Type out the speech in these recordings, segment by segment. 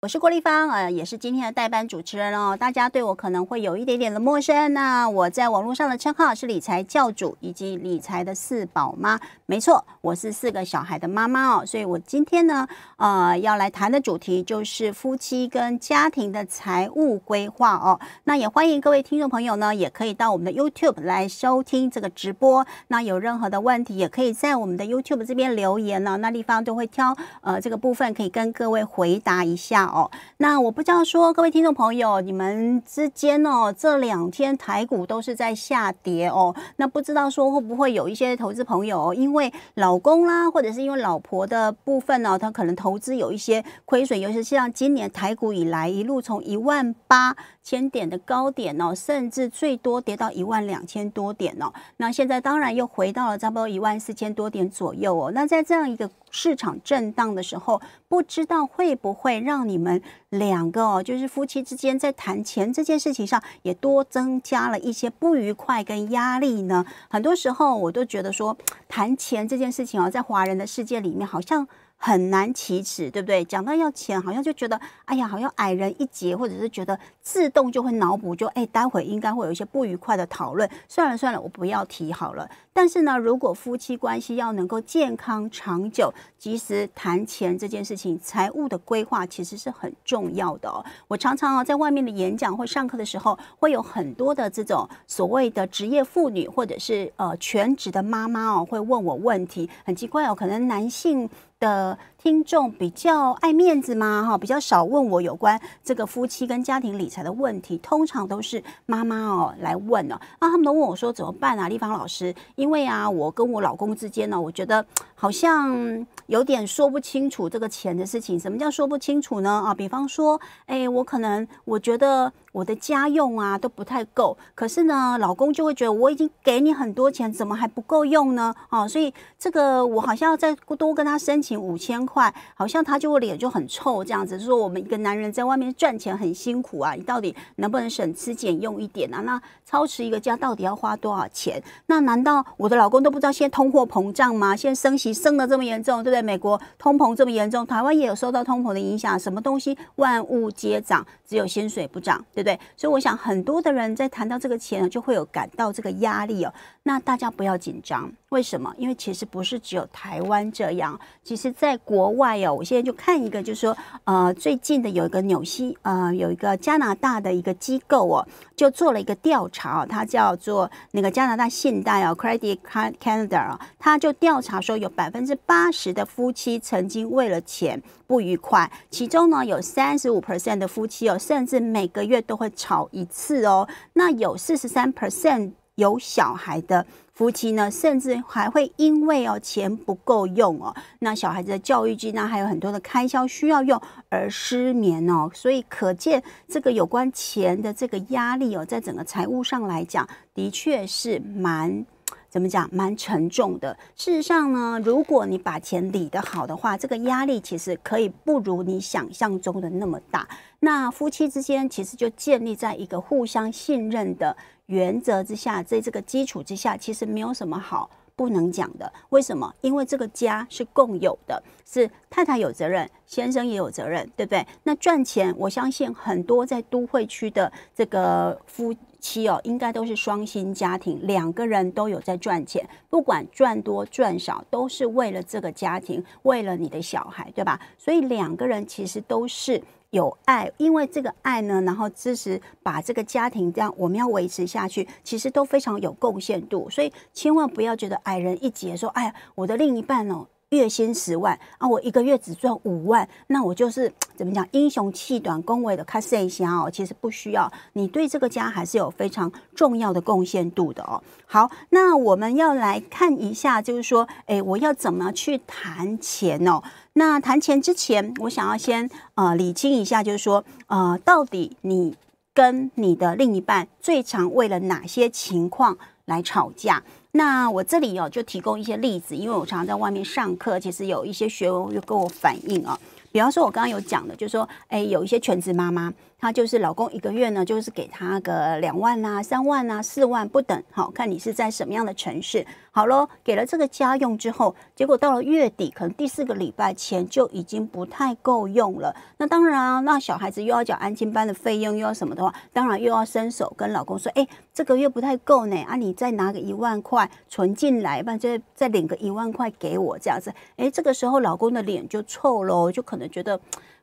我是郭丽芳，呃，也是今天的代班主持人哦。大家对我可能会有一点点的陌生。那我在网络上的称号是理财教主以及理财的四宝妈。没错，我是四个小孩的妈妈哦。所以我今天呢，呃，要来谈的主题就是夫妻跟家庭的财务规划哦。那也欢迎各位听众朋友呢，也可以到我们的 YouTube 来收听这个直播。那有任何的问题，也可以在我们的 YouTube 这边留言呢。那丽芳都会挑呃这个部分，可以跟各位回答一下。哦，那我不知道说各位听众朋友，你们之间哦，这两天台股都是在下跌哦。那不知道说会不会有一些投资朋友，因为老公啦，或者是因为老婆的部分呢，他可能投资有一些亏损，尤其是像今年台股以来一路从一万八。千点的高点哦，甚至最多跌到一万两千多点哦。那现在当然又回到了差不多一万四千多点左右哦。那在这样一个市场震荡的时候，不知道会不会让你们两个哦，就是夫妻之间在谈钱这件事情上也多增加了一些不愉快跟压力呢？很多时候我都觉得说，谈钱这件事情哦，在华人的世界里面好像。很难启齿，对不对？讲到要钱，好像就觉得，哎呀，好像矮人一截，或者是觉得自动就会脑补，就哎，待会应该会有一些不愉快的讨论。算了算了，我不要提好了。但是呢，如果夫妻关系要能够健康长久，其实谈钱这件事情，财务的规划其实是很重要的哦。我常常啊，在外面的演讲或上课的时候，会有很多的这种所谓的职业妇女或者是呃全职的妈妈哦，会问我问题。很奇怪哦，可能男性的听众比较爱面子嘛，哈，比较少问我有关这个夫妻跟家庭理财的问题，通常都是妈妈哦来问哦。那他们都问我说怎么办啊，立方老师，因因为啊，我跟我老公之间呢，我觉得。好像有点说不清楚这个钱的事情，什么叫说不清楚呢？啊，比方说，哎，我可能我觉得我的家用啊都不太够，可是呢，老公就会觉得我已经给你很多钱，怎么还不够用呢？啊，所以这个我好像要再多跟他申请五千块，好像他就会脸就很臭这样子。说我们一个男人在外面赚钱很辛苦啊，你到底能不能省吃俭用一点啊？那超持一个家到底要花多少钱？那难道我的老公都不知道现在通货膨胀吗？现在升息。你升的这么严重，对不对？美国通膨这么严重，台湾也有受到通膨的影响，什么东西万物皆涨。只有薪水不涨，对不对？所以我想很多的人在谈到这个钱，就会有感到这个压力哦。那大家不要紧张，为什么？因为其实不是只有台湾这样，其实在国外哦。我现在就看一个，就是说，呃，最近的有一个纽西，呃，有一个加拿大的一个机构哦，就做了一个调查，它叫做那个加拿大信贷哦，Credit Canada 啊，它就调查说有百分之八十的夫妻曾经为了钱。不愉快，其中呢有三十五 percent 的夫妻哦，甚至每个月都会吵一次哦。那有四十三 percent 有小孩的夫妻呢，甚至还会因为哦钱不够用哦，那小孩子的教育金呢，还有很多的开销需要用而失眠哦。所以可见这个有关钱的这个压力哦，在整个财务上来讲，的确是蛮。怎么讲？蛮沉重的。事实上呢，如果你把钱理得好的话，这个压力其实可以不如你想象中的那么大。那夫妻之间其实就建立在一个互相信任的原则之下，在这个基础之下，其实没有什么好不能讲的。为什么？因为这个家是共有的，是太太有责任，先生也有责任，对不对？那赚钱，我相信很多在都会区的这个夫。七哦，应该都是双薪家庭，两个人都有在赚钱，不管赚多赚少，都是为了这个家庭，为了你的小孩，对吧？所以两个人其实都是有爱，因为这个爱呢，然后支持把这个家庭这样我们要维持下去，其实都非常有贡献度，所以千万不要觉得矮人一截，说哎，我的另一半哦。月薪十万啊，我一个月只赚五万，那我就是怎么讲，英雄气短，恭维的看神仙哦。其实不需要，你对这个家还是有非常重要的贡献度的哦。好，那我们要来看一下，就是说，哎，我要怎么去谈钱哦？那谈钱之前，我想要先呃理清一下，就是说，呃，到底你跟你的另一半最常为了哪些情况来吵架？那我这里哦，就提供一些例子，因为我常常在外面上课，其实有一些学员会跟我反映啊，比方说我刚刚有讲的，就说，哎，有一些全职妈妈。他就是老公一个月呢，就是给他个两万呐、三万呐、四万不等，好看你是在什么样的城市。好咯，给了这个家用之后，结果到了月底，可能第四个礼拜钱就已经不太够用了。那当然啊，那小孩子又要缴安亲班的费用，又要什么的话，当然又要伸手跟老公说：“哎，这个月不太够呢，啊，你再拿个一万块存进来吧，再再领个一万块给我这样子。”哎，这个时候老公的脸就臭咯，就可能觉得。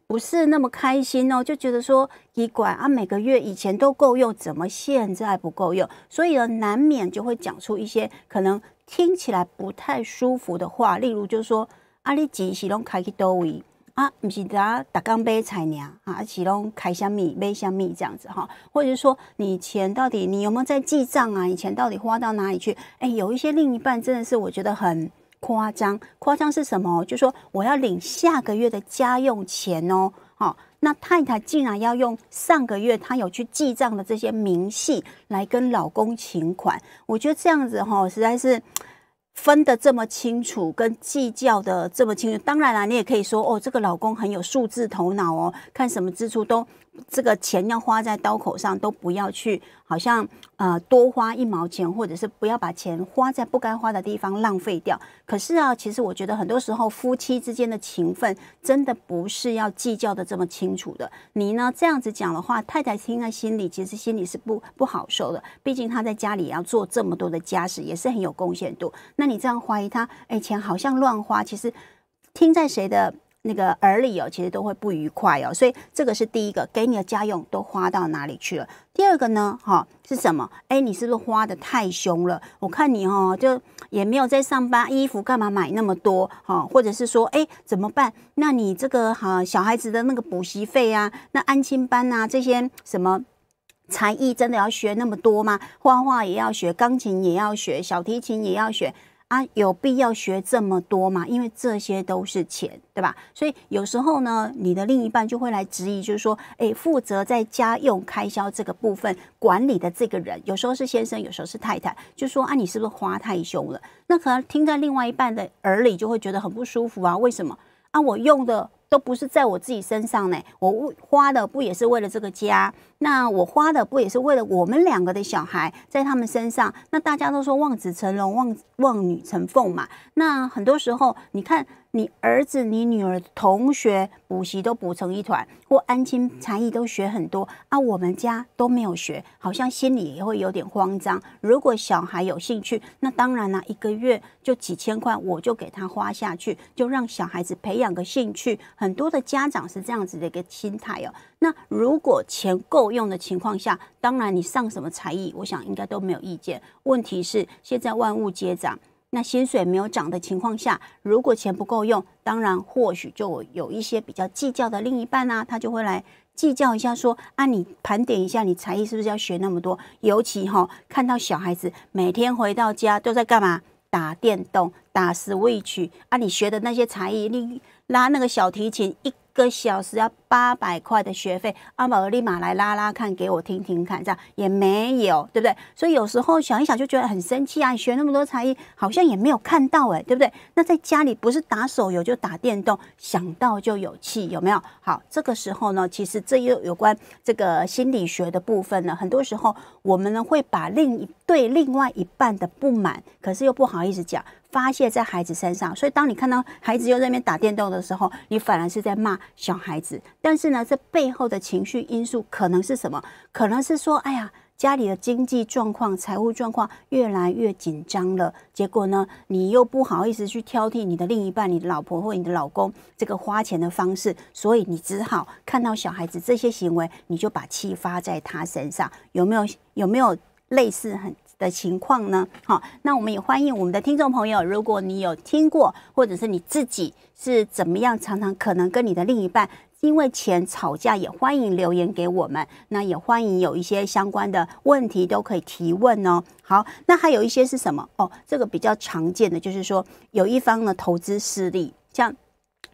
不是那么开心哦，就觉得说，一管啊，每个月以前都够用，怎么现在不够用？所以呢，难免就会讲出一些可能听起来不太舒服的话，例如就是说，啊，你钱是拢开去多位啊，不是打打干买菜呢啊，是拢开香米买香米这样子哈，或者是说，你钱到底你有没有在记账啊？以前到底花到哪里去？哎，有一些另一半真的是我觉得很。夸张，夸张是什么？就说我要领下个月的家用钱哦。好，那太太竟然要用上个月她有去记账的这些明细来跟老公请款，我觉得这样子哈，实在是分得这么清楚，跟计较的这么清楚。当然了，你也可以说哦，这个老公很有数字头脑哦，看什么支出都。这个钱要花在刀口上，都不要去，好像呃多花一毛钱，或者是不要把钱花在不该花的地方浪费掉。可是啊，其实我觉得很多时候夫妻之间的情分，真的不是要计较的这么清楚的。你呢这样子讲的话，太太听在心里，其实心里是不不好受的。毕竟她在家里要做这么多的家事，也是很有贡献度。那你这样怀疑她，哎，钱好像乱花，其实听在谁的？那个耳里哦，其实都会不愉快哦，所以这个是第一个，给你的家用都花到哪里去了？第二个呢，哈是什么？哎，你是不是花的太凶了？我看你哈，就也没有在上班，衣服干嘛买那么多？哈，或者是说，哎，怎么办？那你这个哈，小孩子的那个补习费啊，那安亲班啊，这些什么才艺，真的要学那么多吗？画画也要学，钢琴也要学，小提琴也要学。啊，有必要学这么多吗？因为这些都是钱，对吧？所以有时候呢，你的另一半就会来质疑，就是说，诶，负责在家用开销这个部分管理的这个人，有时候是先生，有时候是太太，就说啊，你是不是花太凶了？那可能听在另外一半的耳里，就会觉得很不舒服啊。为什么？啊，我用的。都不是在我自己身上呢，我花的不也是为了这个家？那我花的不也是为了我们两个的小孩在他们身上？那大家都说望子成龙，望望女成凤嘛。那很多时候，你看。你儿子、你女儿同学补习都补成一团，或安亲才艺都学很多啊，我们家都没有学，好像心里也会有点慌张。如果小孩有兴趣，那当然啦，一个月就几千块，我就给他花下去，就让小孩子培养个兴趣。很多的家长是这样子的一个心态哦。那如果钱够用的情况下，当然你上什么才艺，我想应该都没有意见。问题是现在万物皆涨。那薪水没有涨的情况下，如果钱不够用，当然或许就有一些比较计较的另一半啊，他就会来计较一下，说啊，你盘点一下你才艺是不是要学那么多？尤其哈，看到小孩子每天回到家都在干嘛，打电动、打 Switch 啊，你学的那些才艺，你拉那个小提琴一。一个小时要八百块的学费，阿宝立马来拉拉看，给我听听看，这样也没有，对不对？所以有时候想一想就觉得很生气啊！你学那么多才艺，好像也没有看到诶，对不对？那在家里不是打手游就打电动，想到就有气，有没有？好，这个时候呢，其实这又有关这个心理学的部分呢。很多时候我们呢会把另一对另外一半的不满，可是又不好意思讲。发泄在孩子身上，所以当你看到孩子又在那边打电动的时候，你反而是在骂小孩子。但是呢，这背后的情绪因素可能是什么？可能是说，哎呀，家里的经济状况、财务状况越来越紧张了。结果呢，你又不好意思去挑剔你的另一半、你的老婆或你的老公这个花钱的方式，所以你只好看到小孩子这些行为，你就把气发在他身上。有没有？有没有类似很？的情况呢？好，那我们也欢迎我们的听众朋友，如果你有听过，或者是你自己是怎么样，常常可能跟你的另一半因为钱吵架，也欢迎留言给我们。那也欢迎有一些相关的问题都可以提问哦。好，那还有一些是什么？哦，这个比较常见的就是说，有一方呢投资失利，像。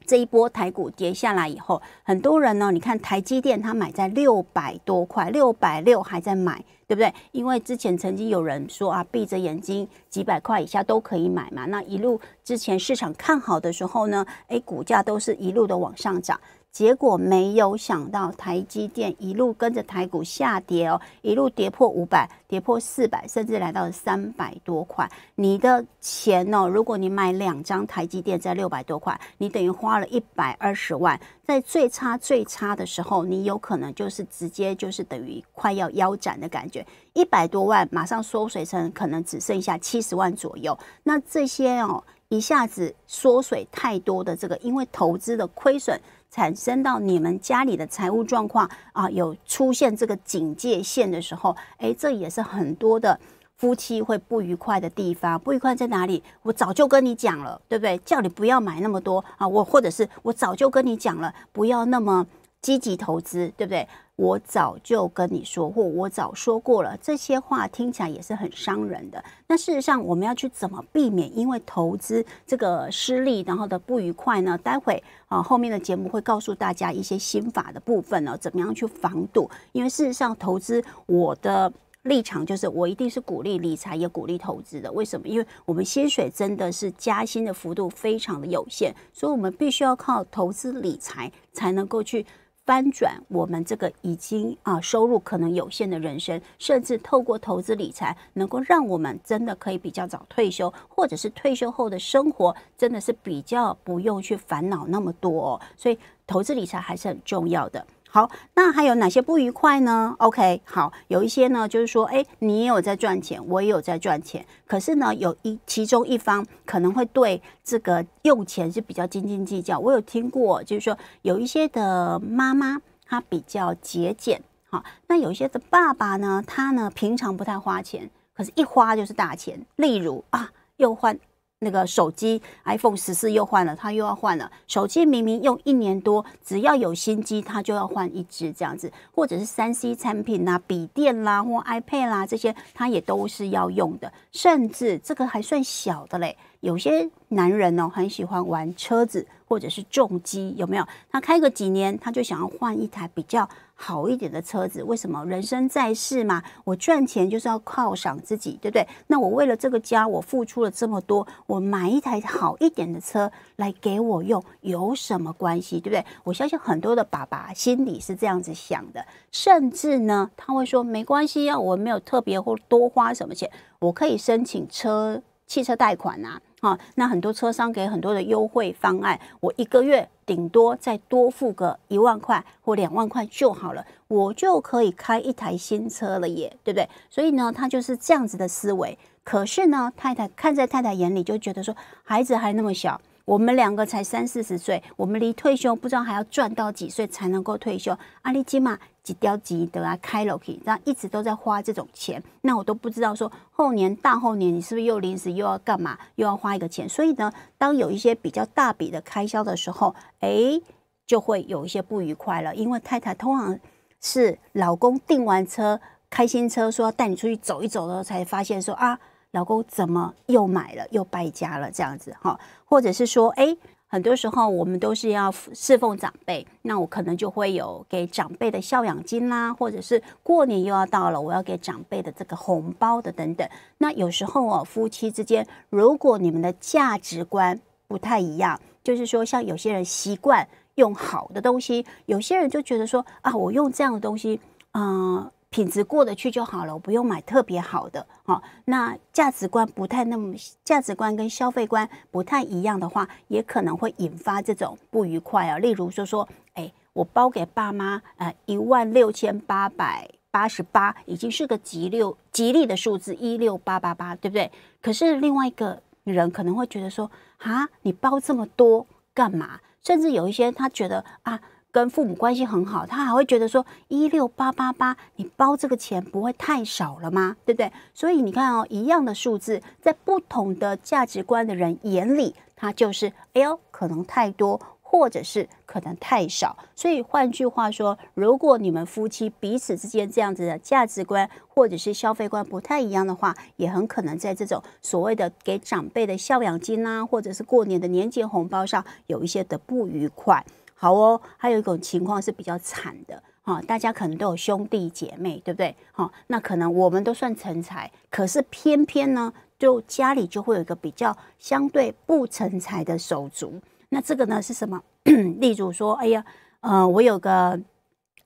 这一波台股跌下来以后，很多人呢，你看台积电他买在六百多块，六百六还在买，对不对？因为之前曾经有人说啊，闭着眼睛几百块以下都可以买嘛。那一路之前市场看好的时候呢，哎，股价都是一路的往上涨。结果没有想到，台积电一路跟着台股下跌哦，一路跌破五百，跌破四百，甚至来到三百多块。你的钱哦，如果你买两张台积电在六百多块，你等于花了一百二十万。在最差最差的时候，你有可能就是直接就是等于快要腰斩的感觉，一百多万马上缩水成可能只剩下七十万左右。那这些哦一下子缩水太多的这个，因为投资的亏损。产生到你们家里的财务状况啊，有出现这个警戒线的时候，哎，这也是很多的夫妻会不愉快的地方。不愉快在哪里？我早就跟你讲了，对不对？叫你不要买那么多啊，我或者是我早就跟你讲了，不要那么积极投资，对不对？我早就跟你说过，我早说过了，这些话听起来也是很伤人的。那事实上，我们要去怎么避免因为投资这个失利，然后的不愉快呢？待会啊，后面的节目会告诉大家一些心法的部分呢，怎么样去防堵？因为事实上，投资我的立场就是，我一定是鼓励理财，也鼓励投资的。为什么？因为我们薪水真的是加薪的幅度非常的有限，所以我们必须要靠投资理财才能够去。翻转我们这个已经啊收入可能有限的人生，甚至透过投资理财，能够让我们真的可以比较早退休，或者是退休后的生活真的是比较不用去烦恼那么多。所以投资理财还是很重要的。好，那还有哪些不愉快呢？OK，好，有一些呢，就是说，哎，你也有在赚钱，我也有在赚钱，可是呢，有一其中一方可能会对这个用钱是比较斤斤计较。我有听过，就是说，有一些的妈妈她比较节俭，好，那有一些的爸爸呢，他呢平常不太花钱，可是一花就是大钱，例如啊，又换。那个手机 iPhone 十四又换了，他又要换了。手机明明用一年多，只要有新机，他就要换一只这样子，或者是三 C 产品啦、笔电啦或 iPad 啦这些，他也都是要用的。甚至这个还算小的嘞，有些男人哦很喜欢玩车子或者是重机，有没有？他开个几年，他就想要换一台比较。好一点的车子，为什么？人生在世嘛，我赚钱就是要犒赏自己，对不对？那我为了这个家，我付出了这么多，我买一台好一点的车来给我用，有什么关系，对不对？我相信很多的爸爸心里是这样子想的，甚至呢，他会说没关系啊，我没有特别或多花什么钱，我可以申请车汽车贷款啊。好，那很多车商给很多的优惠方案，我一个月顶多再多付个一万块或两万块就好了，我就可以开一台新车了耶，对不对？所以呢，他就是这样子的思维。可是呢，太太看在太太眼里就觉得说，孩子还那么小。我们两个才三四十岁，我们离退休不知道还要赚到几岁才能够退休。阿里起码几掉几得啊，开了去，然后一直都在花这种钱，那我都不知道说后年、大后年你是不是又临时又要干嘛，又要花一个钱。所以呢，当有一些比较大笔的开销的时候，哎，就会有一些不愉快了。因为太太通常是老公订完车、开新车，说带你出去走一走的时候，才发现说啊。老公怎么又买了又败家了这样子哈，或者是说，哎，很多时候我们都是要侍奉长辈，那我可能就会有给长辈的孝养金啦，或者是过年又要到了，我要给长辈的这个红包的等等。那有时候哦，夫妻之间如果你们的价值观不太一样，就是说，像有些人习惯用好的东西，有些人就觉得说啊，我用这样的东西，嗯。品质过得去就好了，我不用买特别好的。好，那价值观不太那么价值观跟消费观不太一样的话，也可能会引发这种不愉快啊。例如说说，哎，我包给爸妈，呃，一万六千八百八十八，已经是个吉六吉利的数字，一六八八八，对不对？可是另外一个人可能会觉得说，啊，你包这么多干嘛？甚至有一些他觉得啊。跟父母关系很好，他还会觉得说一六八八八，你包这个钱不会太少了吗？对不对？所以你看哦，一样的数字，在不同的价值观的人眼里，它就是哎呦，可能太多，或者是可能太少。所以换句话说，如果你们夫妻彼此之间这样子的价值观或者是消费观不太一样的话，也很可能在这种所谓的给长辈的孝养金啊，或者是过年的年节红包上，有一些的不愉快。好哦，还有一种情况是比较惨的哈，大家可能都有兄弟姐妹，对不对？哈，那可能我们都算成才，可是偏偏呢，就家里就会有一个比较相对不成才的手足。那这个呢是什么？例如说，哎呀，呃，我有个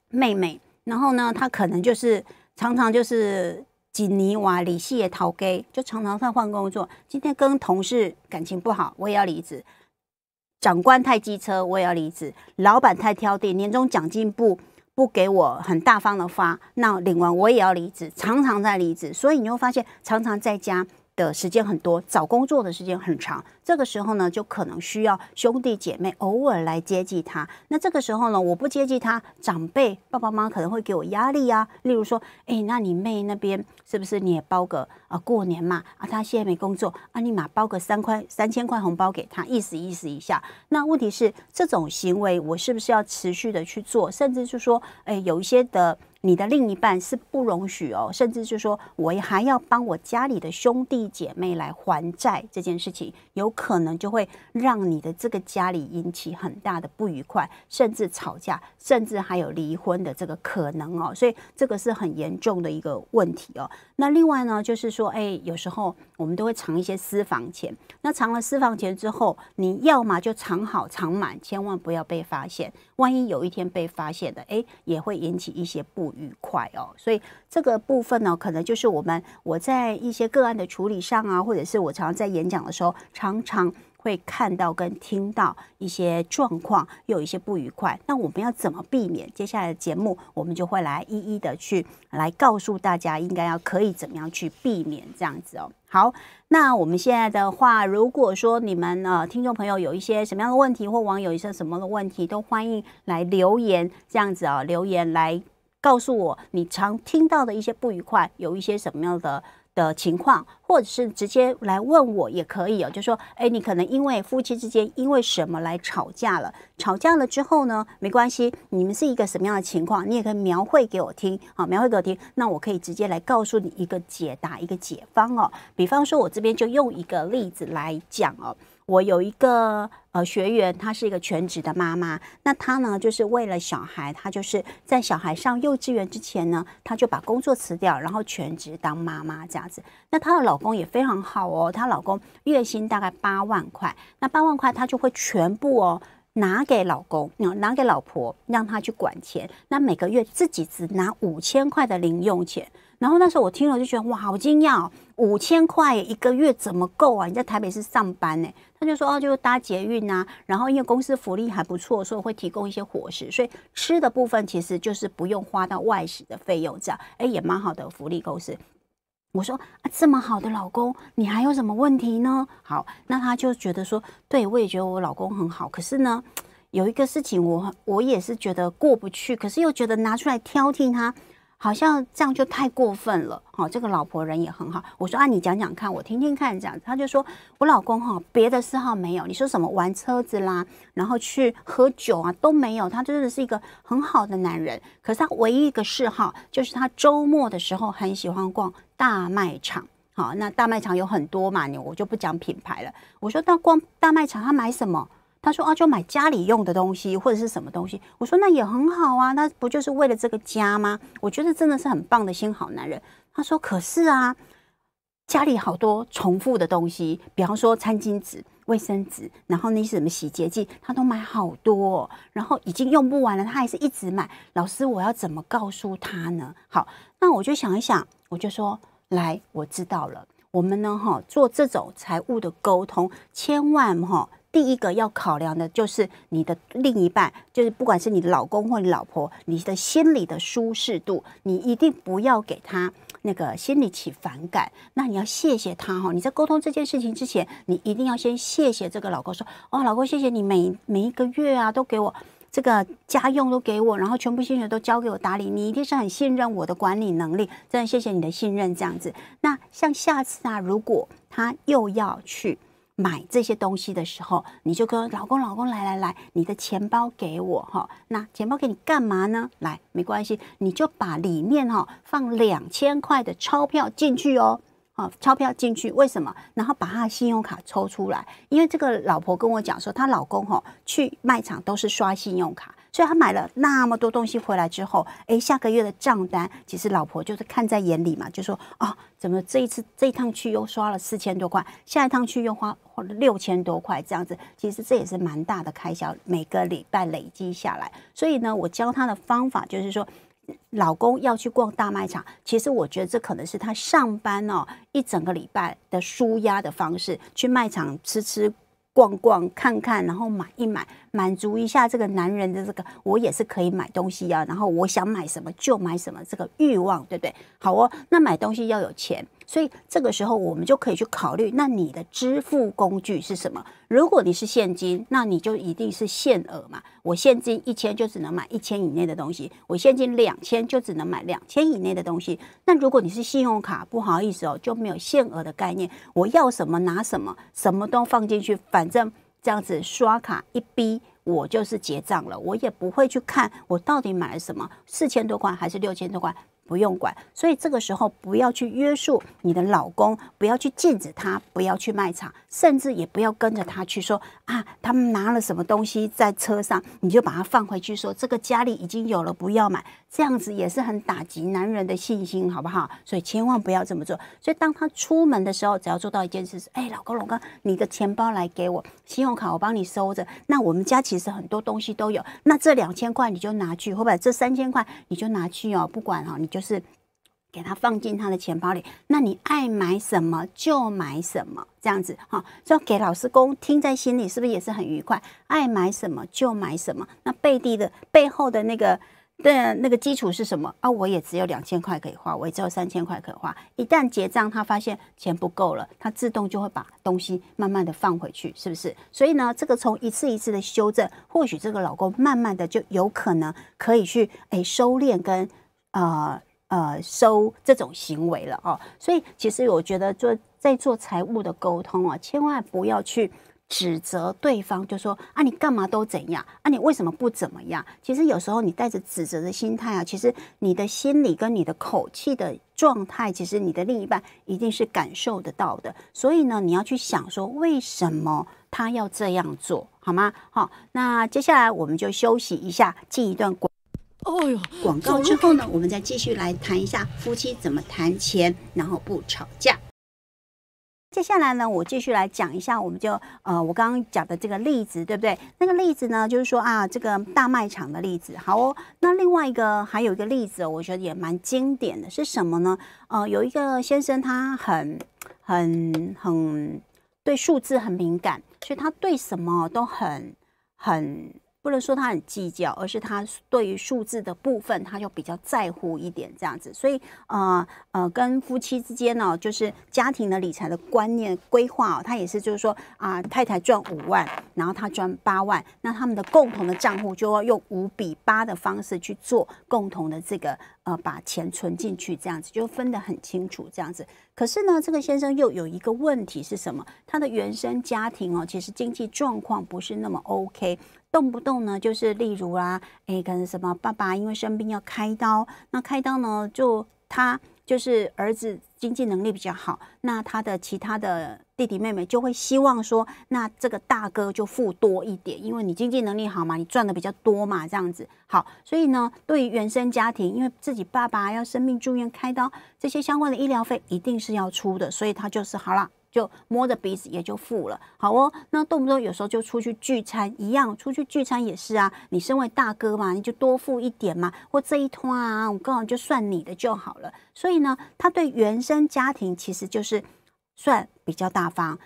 妹妹，然后呢，她可能就是常常就是锦泥瓦里系也逃给，就常常在换工作。今天跟同事感情不好，我也要离职。长官太机车，我也要离职；老板太挑剔，年终奖金不不给我很大方的发，那领完我也要离职，常常在离职，所以你会发现常常在家。的时间很多，找工作的时间很长。这个时候呢，就可能需要兄弟姐妹偶尔来接济他。那这个时候呢，我不接济他，长辈爸爸妈妈可能会给我压力啊。例如说，哎，那你妹那边是不是你也包个啊？过年嘛，啊，他现在没工作，啊，立马包个三块三千块红包给他，意思意思一下。那问题是，这种行为我是不是要持续的去做？甚至是说，哎，有一些的。你的另一半是不容许哦，甚至就说，我还要帮我家里的兄弟姐妹来还债这件事情，有可能就会让你的这个家里引起很大的不愉快，甚至吵架，甚至还有离婚的这个可能哦。所以这个是很严重的一个问题哦。那另外呢，就是说，哎，有时候。我们都会藏一些私房钱，那藏了私房钱之后，你要么就藏好藏满，千万不要被发现。万一有一天被发现的，哎，也会引起一些不愉快哦。所以这个部分呢，可能就是我们我在一些个案的处理上啊，或者是我常常在演讲的时候，常常。会看到跟听到一些状况，有一些不愉快，那我们要怎么避免？接下来的节目，我们就会来一一的去来告诉大家，应该要可以怎么样去避免这样子哦。好，那我们现在的话，如果说你们呃听众朋友有一些什么样的问题，或网友一些什么的问题，都欢迎来留言这样子哦，留言来告诉我你常听到的一些不愉快，有一些什么样的。的情况，或者是直接来问我也可以哦，就说，哎，你可能因为夫妻之间因为什么来吵架了？吵架了之后呢，没关系，你们是一个什么样的情况，你也可以描绘给我听，好，描绘给我听，那我可以直接来告诉你一个解答，一个解方哦。比方说，我这边就用一个例子来讲哦。我有一个呃学员，她是一个全职的妈妈。那她呢，就是为了小孩，她就是在小孩上幼稚园之前呢，她就把工作辞掉，然后全职当妈妈这样子。那她的老公也非常好哦，她老公月薪大概八万块，那八万块她就会全部哦拿给老公拿给老婆，让他去管钱。那每个月自己只拿五千块的零用钱。然后那时候我听了就觉得哇，好惊讶。五千块一个月怎么够啊？你在台北市上班呢？他就说哦，就搭捷运呐。然后因为公司福利还不错，所以会提供一些伙食，所以吃的部分其实就是不用花到外食的费用这样，哎，也蛮好的福利公司。我说啊，这么好的老公，你还有什么问题呢？好，那他就觉得说，对我也觉得我老公很好，可是呢，有一个事情我我也是觉得过不去，可是又觉得拿出来挑剔他。好像这样就太过分了，好，这个老婆人也很好。我说啊，你讲讲看，我听听看，这样子。他就说，我老公哈，别的嗜好没有，你说什么玩车子啦，然后去喝酒啊都没有，他真的是一个很好的男人。可是他唯一一个嗜好就是他周末的时候很喜欢逛大卖场，好，那大卖场有很多嘛，我就不讲品牌了。我说到逛大卖场，他买什么？他说：“哦，就买家里用的东西，或者是什么东西。”我说：“那也很好啊，那不就是为了这个家吗？”我觉得真的是很棒的新好男人。他说：“可是啊，家里好多重复的东西，比方说餐巾纸、卫生纸，然后那些什么洗洁剂，他都买好多，然后已经用不完了，他还是一直买。老师，我要怎么告诉他呢？”好，那我就想一想，我就说：“来，我知道了，我们呢，哈，做这种财务的沟通，千万哈。”第一个要考量的就是你的另一半，就是不管是你的老公或你老婆，你的心理的舒适度，你一定不要给他那个心里起反感。那你要谢谢他哈，你在沟通这件事情之前，你一定要先谢谢这个老公，说哦，老公，谢谢你每每一个月啊都给我这个家用都给我，然后全部薪水都交给我打理，你一定是很信任我的管理能力，真的谢谢你的信任，这样子。那像下次啊，如果他又要去。买这些东西的时候，你就跟老公老公来来来，你的钱包给我哈，那钱包给你干嘛呢？来，没关系，你就把里面哈放两千块的钞票进去哦，啊，钞票进去，为什么？然后把他的信用卡抽出来，因为这个老婆跟我讲说，她老公哈去卖场都是刷信用卡。所以他买了那么多东西回来之后，哎，下个月的账单，其实老婆就是看在眼里嘛，就说啊，怎么这一次这一趟去又刷了四千多块，下一趟去又花花了六千多块，这样子，其实这也是蛮大的开销，每个礼拜累积下来。所以呢，我教他的方法就是说，老公要去逛大卖场，其实我觉得这可能是他上班哦一整个礼拜的舒压的方式，去卖场吃吃。逛逛看看，然后买一买，满足一下这个男人的这个，我也是可以买东西呀。然后我想买什么就买什么，这个欲望对不对？好哦，那买东西要有钱。所以这个时候，我们就可以去考虑，那你的支付工具是什么？如果你是现金，那你就一定是限额嘛。我现金一千就只能买一千以内的东西，我现金两千就只能买两千以内的东西。那如果你是信用卡，不好意思哦，就没有限额的概念。我要什么拿什么，什么都放进去，反正这样子刷卡一逼，我就是结账了，我也不会去看我到底买了什么，四千多块还是六千多块。不用管，所以这个时候不要去约束你的老公，不要去禁止他，不要去卖场，甚至也不要跟着他去说啊，他们拿了什么东西在车上，你就把它放回去，说这个家里已经有了，不要买，这样子也是很打击男人的信心，好不好？所以千万不要这么做。所以当他出门的时候，只要做到一件事是：哎，老公龙哥，你的钱包来给我，信用卡我帮你收着。那我们家其实很多东西都有，那这两千块你就拿去，或把这三千块你就拿去哦，不管啊，你。就是给他放进他的钱包里，那你爱买什么就买什么，这样子哈，就给老师公听在心里是不是也是很愉快？爱买什么就买什么。那背地的背后的那个的那个基础是什么啊？我也只有两千块可以花，我也只有三千块可以花。一旦结账，他发现钱不够了，他自动就会把东西慢慢的放回去，是不是？所以呢，这个从一次一次的修正，或许这个老公慢慢的就有可能可以去诶，收敛跟呃，呃，收这种行为了哦，所以其实我觉得做在做财务的沟通啊，千万不要去指责对方，就说啊你干嘛都怎样啊你为什么不怎么样？其实有时候你带着指责的心态啊，其实你的心理跟你的口气的状态，其实你的另一半一定是感受得到的。所以呢，你要去想说为什么他要这样做，好吗？好，那接下来我们就休息一下，进一段。哦哟，广告之后呢，我们再继续来谈一下夫妻怎么谈钱，然后不吵架。接下来呢，我继续来讲一下，我们就呃，我刚刚讲的这个例子，对不对？那个例子呢，就是说啊，这个大卖场的例子。好哦，那另外一个还有一个例子，我觉得也蛮经典的是什么呢？呃，有一个先生，他很很很对数字很敏感，所以他对什么都很很。不能说他很计较，而是他对于数字的部分，他就比较在乎一点这样子。所以，呃呃，跟夫妻之间呢，就是家庭的理财的观念规划哦，他也是就是说啊，太太赚五万，然后他赚八万，那他们的共同的账户就要用五比八的方式去做共同的这个呃，把钱存进去这样子，就分得很清楚这样子。可是呢，这个先生又有一个问题是什么？他的原生家庭哦，其实经济状况不是那么 OK。动不动呢，就是例如啊，诶，可能什么爸爸因为生病要开刀，那开刀呢，就他就是儿子经济能力比较好，那他的其他的弟弟妹妹就会希望说，那这个大哥就付多一点，因为你经济能力好嘛，你赚的比较多嘛，这样子好。所以呢，对于原生家庭，因为自己爸爸要生病住院开刀，这些相关的医疗费一定是要出的，所以他就是好了。就摸着鼻子也就付了，好哦。那动不动有时候就出去聚餐一样，出去聚餐也是啊。你身为大哥嘛，你就多付一点嘛，或这一通啊，我刚好就算你的就好了。所以呢，他对原生家庭其实就是算比较大方。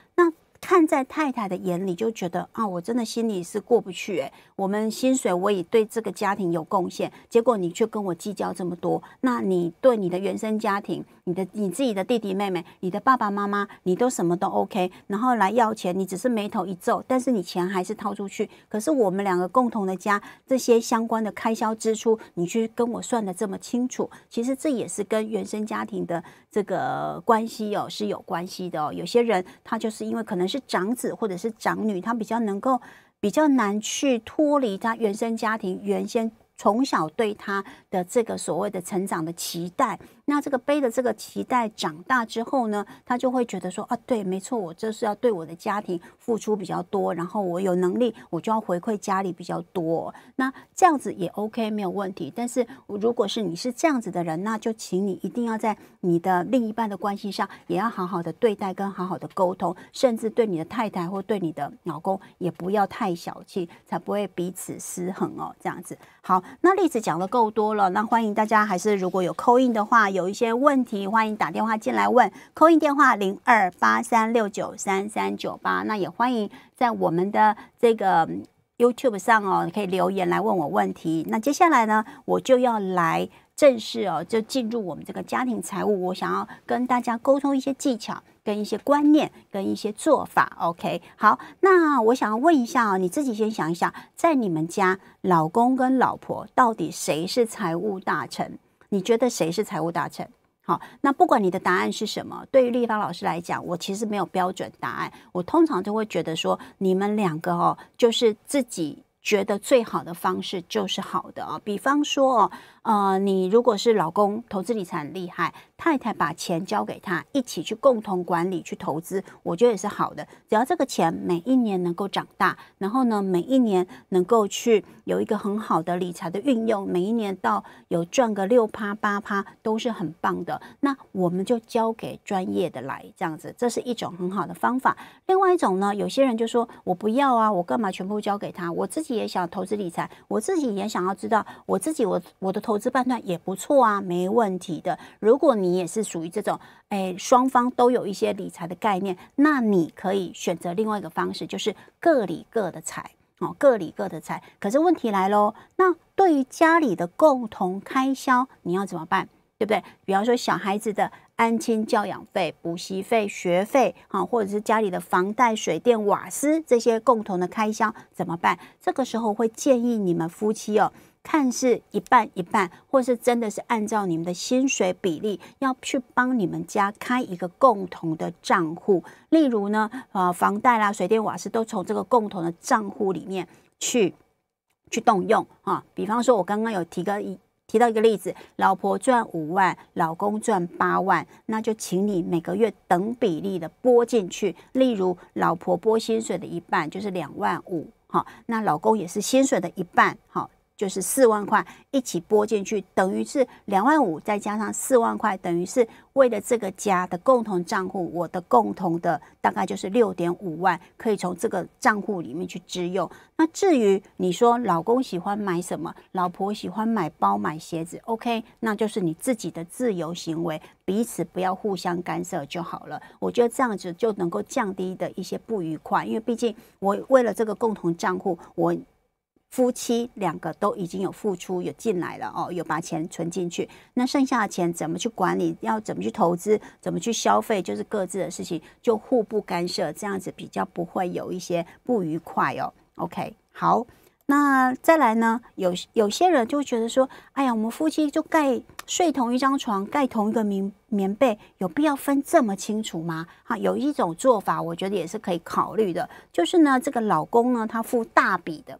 看在太太的眼里，就觉得啊，我真的心里是过不去诶。我们薪水，我也对这个家庭有贡献，结果你却跟我计较这么多。那你对你的原生家庭、你的你自己的弟弟妹妹、你的爸爸妈妈，你都什么都 OK，然后来要钱，你只是眉头一皱，但是你钱还是掏出去。可是我们两个共同的家，这些相关的开销支出，你去跟我算的这么清楚，其实这也是跟原生家庭的这个关系哦是有关系的哦。有些人他就是因为可能。是长子或者是长女，他比较能够比较难去脱离他原生家庭原先从小对他的这个所谓的成长的期待。那这个背的这个脐带长大之后呢，他就会觉得说啊，对，没错，我就是要对我的家庭付出比较多，然后我有能力，我就要回馈家里比较多。那这样子也 OK，没有问题。但是如果是你是这样子的人，那就请你一定要在你的另一半的关系上也要好好的对待，跟好好的沟通，甚至对你的太太或对你的老公也不要太小气，才不会彼此失衡哦。这样子好，那例子讲的够多了，那欢迎大家还是如果有扣印的话有。有一些问题，欢迎打电话进来问，扣音电话零二八三六九三三九八。那也欢迎在我们的这个 YouTube 上哦，可以留言来问我问题。那接下来呢，我就要来正式哦，就进入我们这个家庭财务，我想要跟大家沟通一些技巧、跟一些观念、跟一些做法。OK，好，那我想要问一下哦，你自己先想一想，在你们家老公跟老婆，到底谁是财务大臣？你觉得谁是财务大臣？好，那不管你的答案是什么，对于立方老师来讲，我其实没有标准答案。我通常就会觉得说，你们两个哦，就是自己觉得最好的方式就是好的啊。比方说哦。呃，你如果是老公投资理财很厉害，太太把钱交给他，一起去共同管理去投资，我觉得也是好的。只要这个钱每一年能够长大，然后呢，每一年能够去有一个很好的理财的运用，每一年到有赚个六趴八趴都是很棒的。那我们就交给专业的来这样子，这是一种很好的方法。另外一种呢，有些人就说我不要啊，我干嘛全部交给他？我自己也想投资理财，我自己也想要知道我自己我我的投合资半段也不错啊，没问题的。如果你也是属于这种，哎，双方都有一些理财的概念，那你可以选择另外一个方式，就是各理各的财，哦，各理各的财。可是问题来喽，那对于家里的共同开销，你要怎么办？对不对？比方说小孩子的安亲教养费、补习费、学费，哈，或者是家里的房贷、水电、瓦斯这些共同的开销怎么办？这个时候会建议你们夫妻哦。看似一半一半，或是真的是按照你们的薪水比例要去帮你们家开一个共同的账户，例如呢，呃，房贷啦、水电瓦斯都从这个共同的账户里面去去动用啊。比方说，我刚刚有提个提到一个例子，老婆赚五万，老公赚八万，那就请你每个月等比例的拨进去，例如老婆拨薪水的一半就是两万五，好，那老公也是薪水的一半，好。就是四万块一起拨进去，等于是两万五再加上四万块，等于是为了这个家的共同账户，我的共同的大概就是六点五万，可以从这个账户里面去支用。那至于你说老公喜欢买什么，老婆喜欢买包买鞋子，OK，那就是你自己的自由行为，彼此不要互相干涉就好了。我觉得这样子就能够降低的一些不愉快，因为毕竟我为了这个共同账户，我。夫妻两个都已经有付出，有进来了哦，有把钱存进去。那剩下的钱怎么去管理？要怎么去投资？怎么去消费？就是各自的事情，就互不干涉，这样子比较不会有一些不愉快哦。OK，好，那再来呢？有有些人就觉得说，哎呀，我们夫妻就盖睡同一张床，盖同一个棉棉被，有必要分这么清楚吗？哈，有一种做法，我觉得也是可以考虑的，就是呢，这个老公呢，他付大笔的。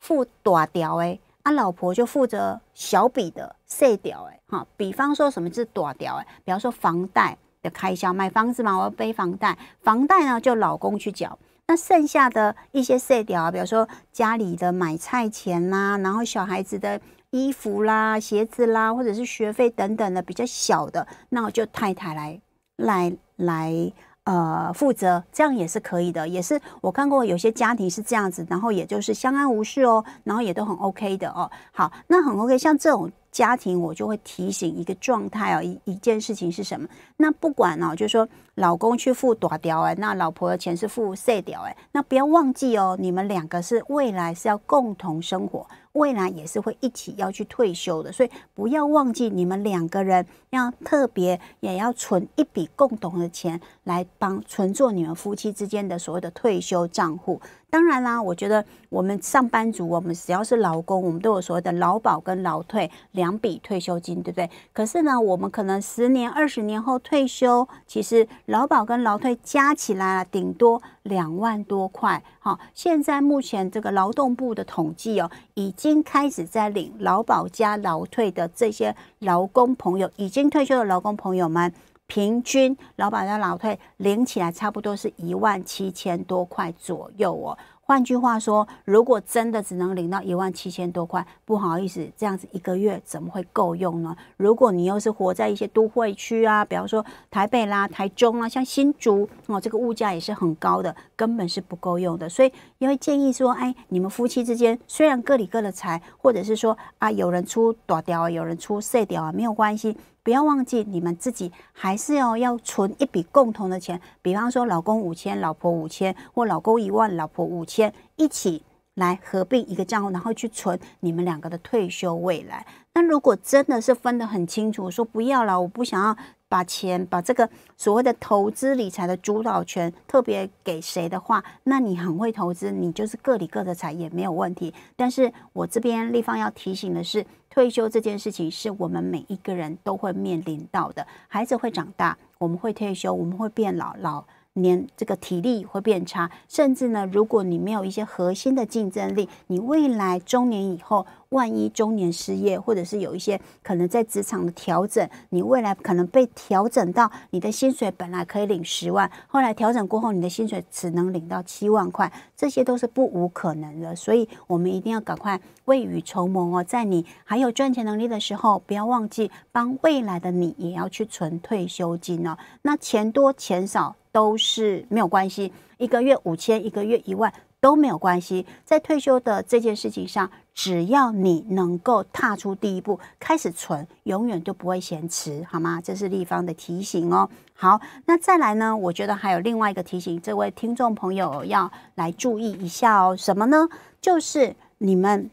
付大条诶，啊，老婆就负责小笔的细条诶，哈，比方说什么是大条诶，比方说房贷的开销，买房子嘛，我要背房贷，房贷呢就老公去缴，那剩下的一些细条啊，比方说家里的买菜钱啦，然后小孩子的衣服啦、鞋子啦，或者是学费等等的比较小的，那我就太太来来来。呃，负责这样也是可以的，也是我看过有些家庭是这样子，然后也就是相安无事哦，然后也都很 OK 的哦。好，那很 OK，像这种家庭，我就会提醒一个状态哦，一一件事情是什么？那不管哦，就是说老公去付打掉哎，那老婆的钱是付卸掉哎，那不要忘记哦，你们两个是未来是要共同生活。未来也是会一起要去退休的，所以不要忘记你们两个人要特别也要存一笔共同的钱来帮存做你们夫妻之间的所谓的退休账户。当然啦，我觉得我们上班族，我们只要是劳工，我们都有所谓的劳保跟劳退两笔退休金，对不对？可是呢，我们可能十年、二十年后退休，其实劳保跟劳退加起来啊，顶多两万多块。好，现在目前这个劳动部的统计哦，已经开始在领劳保加劳退的这些劳工朋友，已经退休的劳工朋友们。平均老板的老退领起来，差不多是一万七千多块左右哦。换句话说，如果真的只能领到一万七千多块，不好意思，这样子一个月怎么会够用呢？如果你又是活在一些都会区啊，比方说台北啦、台中啊，像新竹哦，这个物价也是很高的，根本是不够用的，所以。也会建议说，哎，你们夫妻之间虽然各理各的财，或者是说啊，有人出短掉，啊，有人出碎掉啊，没有关系。不要忘记，你们自己还是要要存一笔共同的钱，比方说，老公五千，老婆五千，或老公一万，老婆五千，一起来合并一个账户，然后去存你们两个的退休未来。那如果真的是分得很清楚，说不要了，我不想要把钱，把这个所谓的投资理财的主导权特别给谁的话，那你很会投资，你就是各理各的财也没有问题。但是我这边立方要提醒的是，退休这件事情是我们每一个人都会面临到的，孩子会长大，我们会退休，我们会变老，老。年这个体力会变差，甚至呢，如果你没有一些核心的竞争力，你未来中年以后，万一中年失业，或者是有一些可能在职场的调整，你未来可能被调整到你的薪水本来可以领十万，后来调整过后，你的薪水只能领到七万块，这些都是不无可能的。所以，我们一定要赶快未雨绸缪哦，在你还有赚钱能力的时候，不要忘记帮未来的你也要去存退休金哦。那钱多钱少？都是没有关系，一个月五千，一个月一万都没有关系。在退休的这件事情上，只要你能够踏出第一步，开始存，永远都不会嫌迟，好吗？这是立方的提醒哦。好，那再来呢？我觉得还有另外一个提醒，这位听众朋友要来注意一下哦。什么呢？就是你们，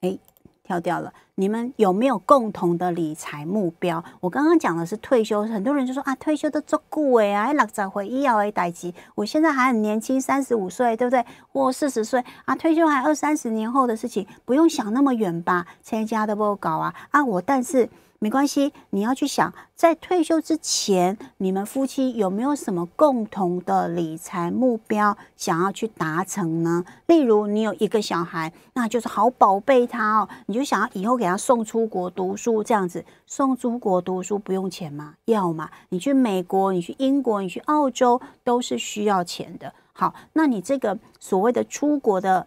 哎。跳掉了，你们有没有共同的理财目标？我刚刚讲的是退休，很多人就说啊，退休都做哎，哎，六十回一药哎，待机。我现在还很年轻，三十五岁，对不对？或四十岁啊，退休还二三十年后的事情，不用想那么远吧，参加都不搞啊啊！我但是。没关系，你要去想，在退休之前，你们夫妻有没有什么共同的理财目标想要去达成呢？例如，你有一个小孩，那就是好宝贝他哦，你就想要以后给他送出国读书，这样子送出国读书不用钱吗？要吗？你去美国，你去英国，你去澳洲都是需要钱的。好，那你这个所谓的出国的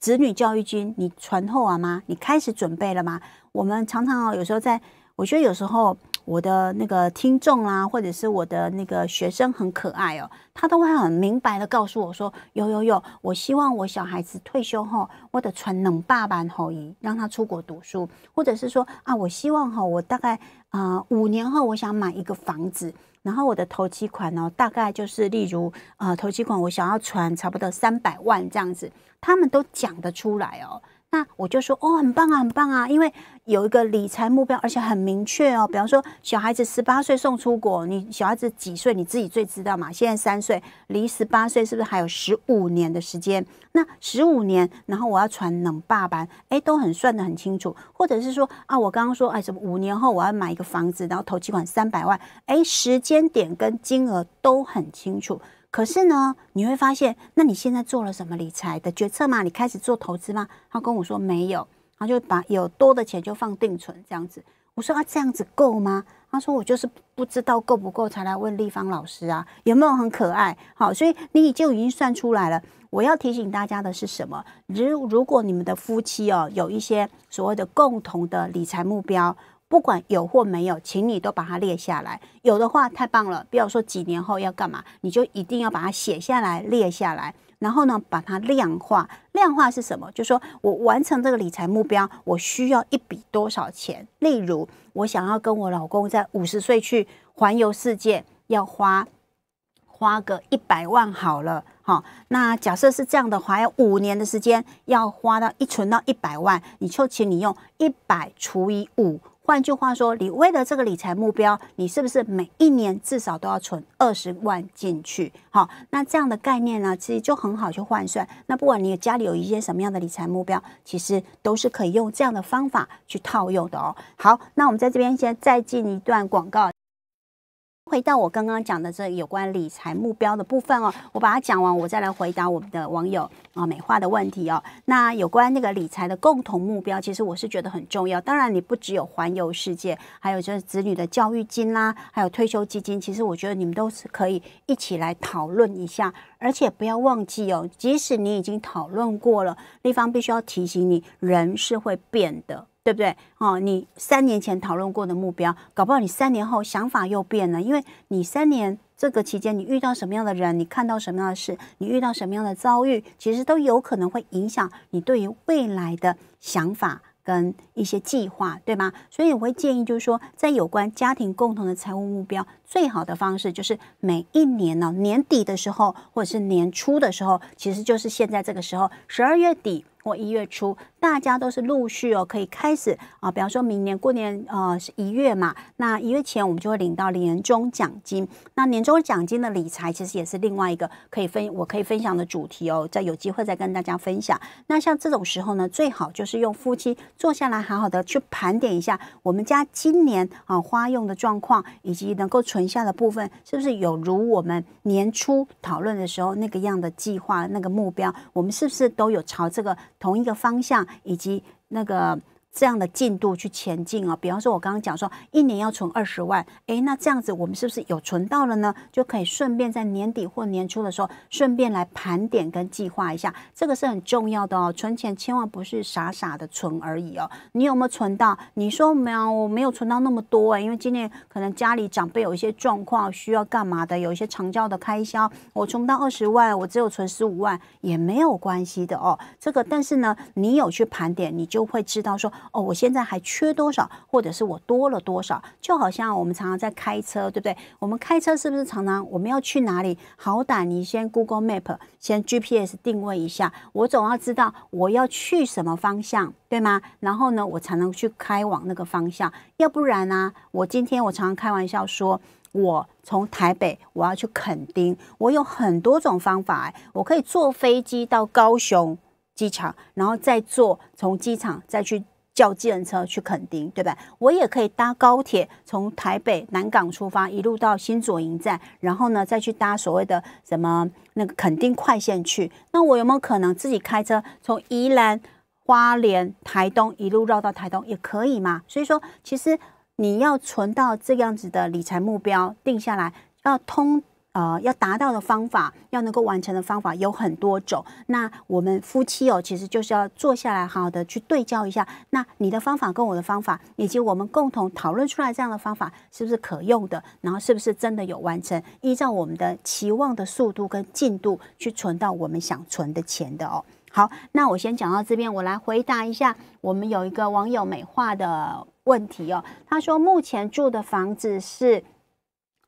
子女教育金，你存后了吗？你开始准备了吗？我们常常哦，有时候在。我觉得有时候我的那个听众啊，或者是我的那个学生很可爱哦，他都会很明白的告诉我说：“有有有，我希望我小孩子退休后，我的存能爸版后裔让他出国读书，或者是说啊，我希望哈，我大概啊五年后，我想买一个房子，然后我的投期款哦，大概就是例如呃投期款，我想要存差不多三百万这样子，他们都讲得出来哦。”那我就说哦，很棒啊，很棒啊，因为有一个理财目标，而且很明确哦。比方说，小孩子十八岁送出国，你小孩子几岁？你自己最知道嘛？现在三岁，离十八岁是不是还有十五年的时间？那十五年，然后我要传冷爸版，哎，都很算的很清楚。或者是说啊，我刚刚说，哎，什么五年后我要买一个房子，然后投几款三百万，哎，时间点跟金额都很清楚。可是呢，你会发现，那你现在做了什么理财的决策吗？你开始做投资吗？他跟我说没有，他就把有多的钱就放定存这样子。我说啊，这样子够吗？他说我就是不知道够不够才来问立方老师啊，有没有很可爱？好，所以你就已经算出来了。我要提醒大家的是什么？如如果你们的夫妻哦，有一些所谓的共同的理财目标。不管有或没有，请你都把它列下来。有的话太棒了，比要说几年后要干嘛，你就一定要把它写下来、列下来。然后呢，把它量化。量化是什么？就说我完成这个理财目标，我需要一笔多少钱？例如，我想要跟我老公在五十岁去环游世界，要花花个一百万好了。好，那假设是这样的话，要五年的时间，要花到一存到一百万，你就请你用一百除以五。换句话说，你为了这个理财目标，你是不是每一年至少都要存二十万进去？好，那这样的概念呢，其实就很好去换算。那不管你家里有一些什么样的理财目标，其实都是可以用这样的方法去套用的哦。好，那我们在这边先再进一段广告。回到我刚刚讲的这有关理财目标的部分哦，我把它讲完，我再来回答我们的网友啊美化的问题哦。那有关那个理财的共同目标，其实我是觉得很重要。当然，你不只有环游世界，还有就是子女的教育金啦，还有退休基金，其实我觉得你们都是可以一起来讨论一下。而且不要忘记哦，即使你已经讨论过了，立方必须要提醒你，人是会变的。对不对？哦，你三年前讨论过的目标，搞不好你三年后想法又变了，因为你三年这个期间，你遇到什么样的人，你看到什么样的事，你遇到什么样的遭遇，其实都有可能会影响你对于未来的想法跟一些计划，对吗？所以我会建议，就是说，在有关家庭共同的财务目标，最好的方式就是每一年呢，年底的时候或者是年初的时候，其实就是现在这个时候，十二月底。或一月初，大家都是陆续哦，可以开始啊。比方说，明年过年呃是一月嘛，那一月前我们就会领到年终奖金。那年终奖金的理财，其实也是另外一个可以分，我可以分享的主题哦，在有机会再跟大家分享。那像这种时候呢，最好就是用夫妻坐下来，好好的去盘点一下我们家今年啊花用的状况，以及能够存下的部分，是不是有如我们年初讨论的时候那个样的计划，那个目标，我们是不是都有朝这个？同一个方向，以及那个。这样的进度去前进啊，比方说我刚刚讲说一年要存二十万，诶，那这样子我们是不是有存到了呢？就可以顺便在年底或年初的时候，顺便来盘点跟计划一下，这个是很重要的哦。存钱千万不是傻傻的存而已哦。你有没有存到？你说没有，我没有存到那么多诶，因为今年可能家里长辈有一些状况需要干嘛的，有一些长教的开销，我存不到二十万，我只有存十五万也没有关系的哦。这个，但是呢，你有去盘点，你就会知道说。哦，我现在还缺多少，或者是我多了多少？就好像我们常常在开车，对不对？我们开车是不是常常我们要去哪里？好歹你先 Google Map，先 GPS 定位一下，我总要知道我要去什么方向，对吗？然后呢，我才能去开往那个方向。要不然呢，我今天我常常开玩笑说，我从台北我要去垦丁，我有很多种方法，我可以坐飞机到高雄机场，然后再坐从机场再去。叫计程车去垦丁，对吧？我也可以搭高铁从台北南港出发，一路到新左营站，然后呢再去搭所谓的什么那个垦丁快线去。那我有没有可能自己开车从宜兰、花莲、台东一路绕到台东，也可以嘛？所以说，其实你要存到这样子的理财目标定下来，要通。呃，要达到的方法，要能够完成的方法有很多种。那我们夫妻哦，其实就是要坐下来，好好的去对焦一下。那你的方法跟我的方法，以及我们共同讨论出来这样的方法，是不是可用的？然后是不是真的有完成？依照我们的期望的速度跟进度，去存到我们想存的钱的哦。好，那我先讲到这边。我来回答一下我们有一个网友美化的问题哦。他说，目前住的房子是。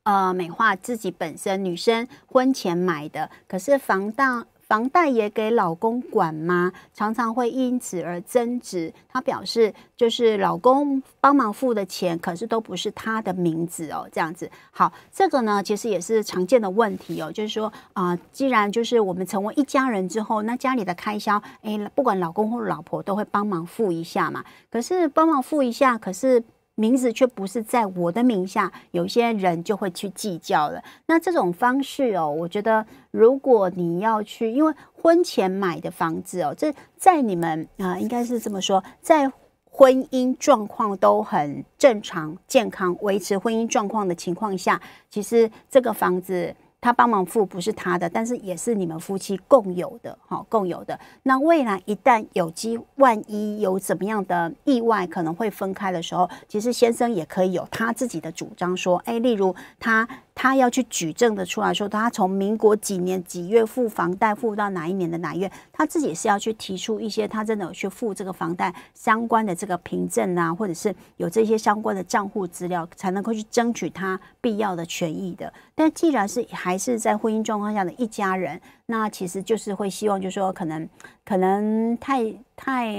呃，美化自己本身，女生婚前买的，可是房贷房贷也给老公管吗？常常会因此而争执。他表示，就是老公帮忙付的钱，可是都不是他的名字哦，这样子。好，这个呢，其实也是常见的问题哦，就是说啊，既然就是我们成为一家人之后，那家里的开销，哎，不管老公或老婆都会帮忙付一下嘛。可是帮忙付一下，可是。名字却不是在我的名下，有些人就会去计较了。那这种方式哦，我觉得如果你要去，因为婚前买的房子哦，这在你们啊，应该是这么说，在婚姻状况都很正常、健康、维持婚姻状况的情况下，其实这个房子。他帮忙付不是他的，但是也是你们夫妻共有的，好共有的。那未来一旦有机，万一有怎么样的意外，可能会分开的时候，其实先生也可以有他自己的主张，说，哎，例如他。他要去举证的出来说，他从民国几年几月付房贷付到哪一年的哪月，他自己是要去提出一些他真的有去付这个房贷相关的这个凭证啊，或者是有这些相关的账户资料，才能够去争取他必要的权益的。但既然是还是在婚姻状况下的一家人。那其实就是会希望，就是说，可能可能太太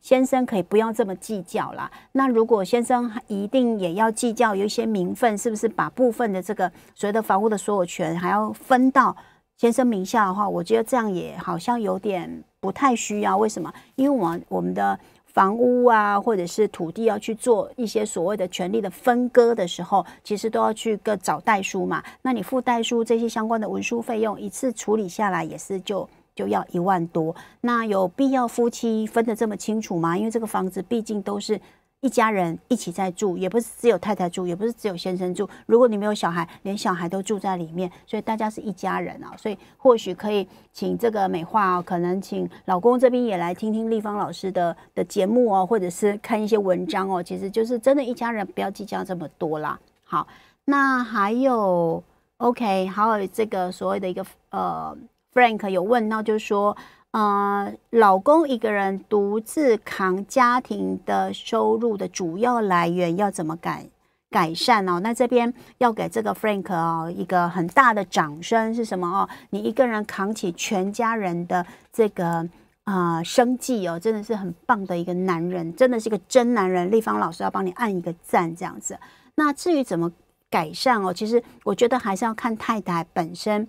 先生可以不要这么计较啦。那如果先生一定也要计较，有一些名分，是不是把部分的这个所谓的房屋的所有权还要分到先生名下的话，我觉得这样也好像有点不太需要。为什么？因为，我我们的。房屋啊，或者是土地，要去做一些所谓的权利的分割的时候，其实都要去个找代书嘛。那你付代书这些相关的文书费用，一次处理下来也是就就要一万多。那有必要夫妻分得这么清楚吗？因为这个房子毕竟都是。一家人一起在住，也不是只有太太住，也不是只有先生住。如果你没有小孩，连小孩都住在里面，所以大家是一家人啊。所以或许可以请这个美化哦，可能请老公这边也来听听立方老师的的节目哦，或者是看一些文章哦。其实就是真的，一家人不要计较这么多啦。好，那还有 OK，还有这个所谓的一个呃 Frank 有问到，就是说。呃，老公一个人独自扛家庭的收入的主要来源要怎么改改善哦？那这边要给这个 Frank 哦一个很大的掌声是什么哦？你一个人扛起全家人的这个呃生计哦，真的是很棒的一个男人，真的是一个真男人。立方老师要帮你按一个赞，这样子。那至于怎么改善哦，其实我觉得还是要看太太本身。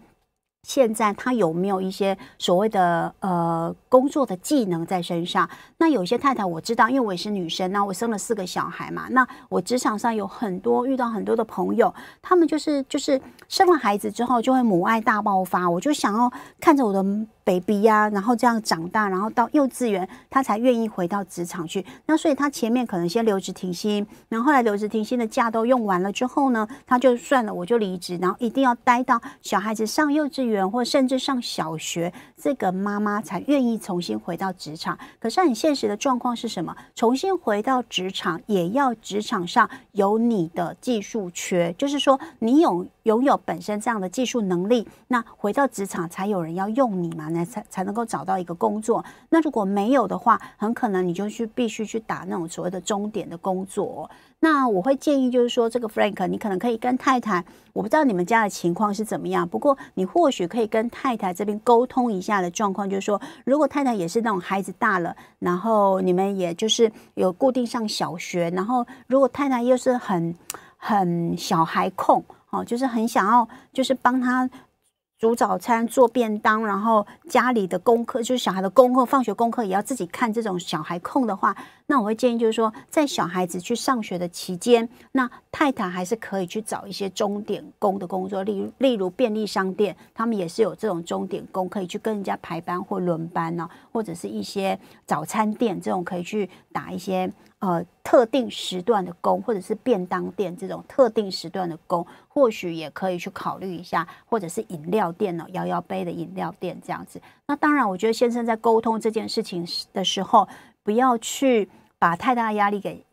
现在他有没有一些所谓的呃工作的技能在身上？那有些太太我知道，因为我也是女生，那我生了四个小孩嘛，那我职场上有很多遇到很多的朋友，他们就是就是生了孩子之后就会母爱大爆发，我就想要看着我的 baby 呀，然后这样长大，然后到幼稚园他才愿意回到职场去。那所以他前面可能先留职停薪，然后来留职停薪的假都用完了之后呢，他就算了，我就离职，然后一定要待到小孩子上幼稚园。或甚至上小学，这个妈妈才愿意重新回到职场。可是很现实的状况是什么？重新回到职场，也要职场上有你的技术缺，就是说你有拥有本身这样的技术能力，那回到职场才有人要用你嘛？那才才能够找到一个工作。那如果没有的话，很可能你就去必须去打那种所谓的终点的工作。那我会建议，就是说，这个 Frank，你可能可以跟太太，我不知道你们家的情况是怎么样，不过你或许可以跟太太这边沟通一下的状况，就是说，如果太太也是那种孩子大了，然后你们也就是有固定上小学，然后如果太太又是很很小孩控，哦，就是很想要，就是帮他。煮早餐、做便当，然后家里的功课就是小孩的功课，放学功课也要自己看。这种小孩空的话，那我会建议就是说，在小孩子去上学的期间，那太太还是可以去找一些钟点工的工作，例例如便利商店，他们也是有这种钟点工，可以去跟人家排班或轮班呢，或者是一些早餐店这种可以去打一些。呃，特定时段的工，或者是便当店这种特定时段的工，或许也可以去考虑一下，或者是饮料店呢，摇摇杯的饮料店这样子。那当然，我觉得先生在沟通这件事情的时候，不要去把太大压力给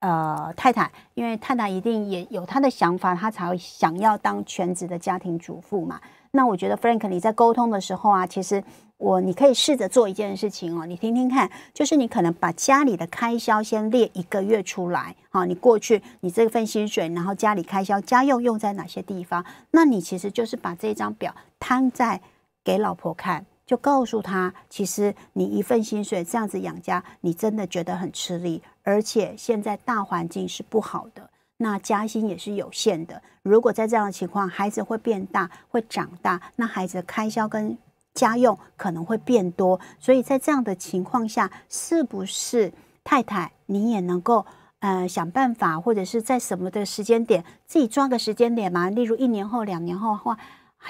呃太太，因为太太一定也有她的想法，她才会想要当全职的家庭主妇嘛。那我觉得 Frank，你在沟通的时候啊，其实我你可以试着做一件事情哦，你听听看，就是你可能把家里的开销先列一个月出来，好，你过去你这份薪水，然后家里开销、家用用在哪些地方？那你其实就是把这张表摊在给老婆看，就告诉他，其实你一份薪水这样子养家，你真的觉得很吃力，而且现在大环境是不好的。那加薪也是有限的。如果在这样的情况，孩子会变大，会长大，那孩子的开销跟家用可能会变多。所以在这样的情况下，是不是太太你也能够呃想办法，或者是在什么的时间点自己抓个时间点嘛？例如一年后、两年后的话，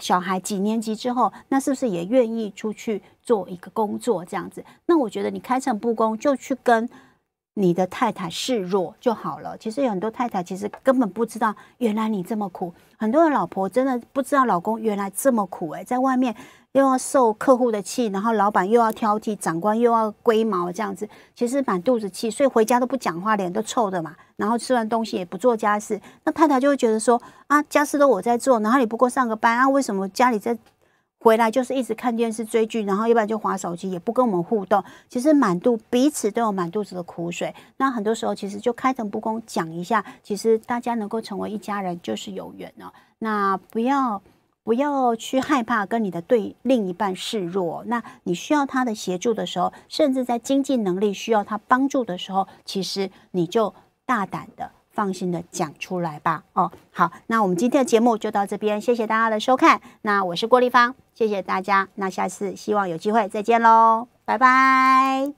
小孩几年级之后，那是不是也愿意出去做一个工作这样子？那我觉得你开诚布公就去跟。你的太太示弱就好了。其实有很多太太，其实根本不知道，原来你这么苦。很多的老婆真的不知道老公原来这么苦诶，在外面又要受客户的气，然后老板又要挑剔，长官又要龟毛这样子，其实满肚子气，所以回家都不讲话，脸都臭的嘛。然后吃完东西也不做家事，那太太就会觉得说啊，家事都我在做，然后你不过上个班啊，为什么家里在？回来就是一直看电视追剧，然后一般就划手机，也不跟我们互动。其实满肚彼此都有满肚子的苦水，那很多时候其实就开诚布公讲一下。其实大家能够成为一家人就是有缘了。那不要不要去害怕跟你的对另一半示弱，那你需要他的协助的时候，甚至在经济能力需要他帮助的时候，其实你就大胆的。放心的讲出来吧，哦，好，那我们今天的节目就到这边，谢谢大家的收看，那我是郭丽芳，谢谢大家，那下次希望有机会再见喽，拜拜。